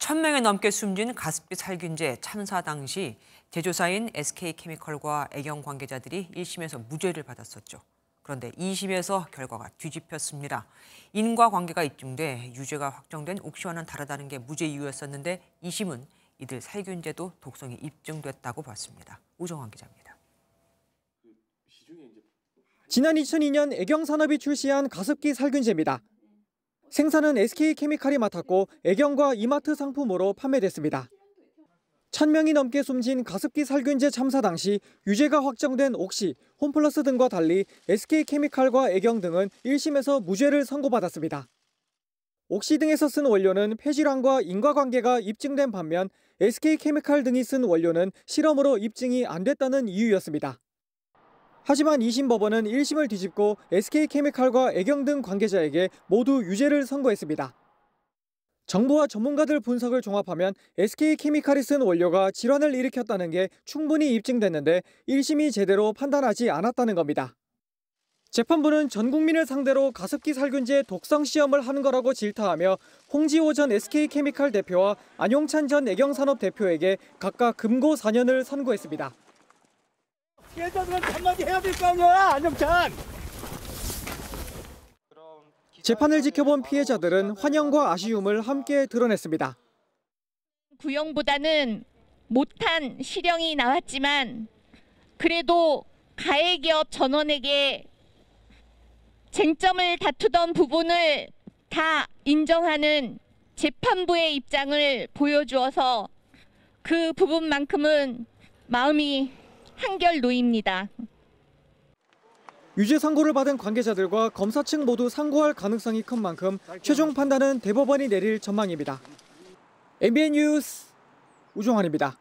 천명이 넘게 숨진 가습기 살균제 참사 당시 제조사인 SK케미컬과 애경 관계자들이 1심에서 무죄를 받았었죠. 그런데 2심에서 결과가 뒤집혔습니다. 인과관계가 입증돼 유죄가 확정된 옥시와는 다르다는 게 무죄 이유였었는데 2심은 이들 살균제도 독성이 입증됐다고 봤습니다. 우정환 기자입니다. 지난 2002년 애경산업이 출시한 가습기 살균제입니다. 생산은 SK케미칼이 맡았고 애경과 이마트 상품으로 판매됐습니다. 1000명이 넘게 숨진 가습기 살균제 참사 당시 유죄가 확정된 옥시, 홈플러스 등과 달리 SK케미칼과 애경 등은 1심에서 무죄를 선고받았습니다. 옥시 등에서 쓴 원료는 폐질환과 인과관계가 입증된 반면 SK케미칼 등이 쓴 원료는 실험으로 입증이 안 됐다는 이유였습니다. 하지만 2심 법원은 1심을 뒤집고 SK케미칼과 애경 등 관계자에게 모두 유죄를 선고했습니다. 정부와 전문가들 분석을 종합하면 SK케미칼이 쓴 원료가 질환을 일으켰다는 게 충분히 입증됐는데 1심이 제대로 판단하지 않았다는 겁니다. 재판부는 전 국민을 상대로 가습기 살균제 독성 시험을 하는 거라고 질타하며 홍지호 전 SK케미칼 대표와 안용찬 전 애경산업 대표에게 각각 금고 4년을 선고했습니다. 얘들한 한마디 해야 될 거 아니야 안영찬 재판을 지켜본 피해자들은 환영과 아쉬움을 함께 드러냈습니다. 구형보다는 못한 실형이 나왔지만 그래도 가해기업 전원에게 쟁점을 다투던 부분을 다 인정하는 재판부의 입장을 보여주어서 그 부분만큼은 마음이 한결 노입니다. 유죄 선고를 받은 관계자들과 검사 측 모두 상고할 가능성이 큰 만큼 최종 판단은 대법원이 내릴 전망입니다. MBN 뉴스 우종환입니다.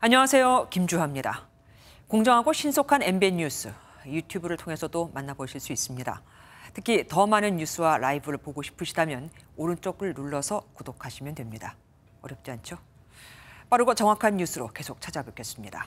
안녕하세요. 김주하입니다. 공정하고 신속한 MBN 뉴스 유튜브를 통해서도 만나보실 수 있습니다. 특히 더 많은 뉴스와 라이브를 보고 싶으시다면 오른쪽을 눌러서 구독하시면 됩니다. 어렵지 않죠? 빠르고 정확한 뉴스로 계속 찾아뵙겠습니다.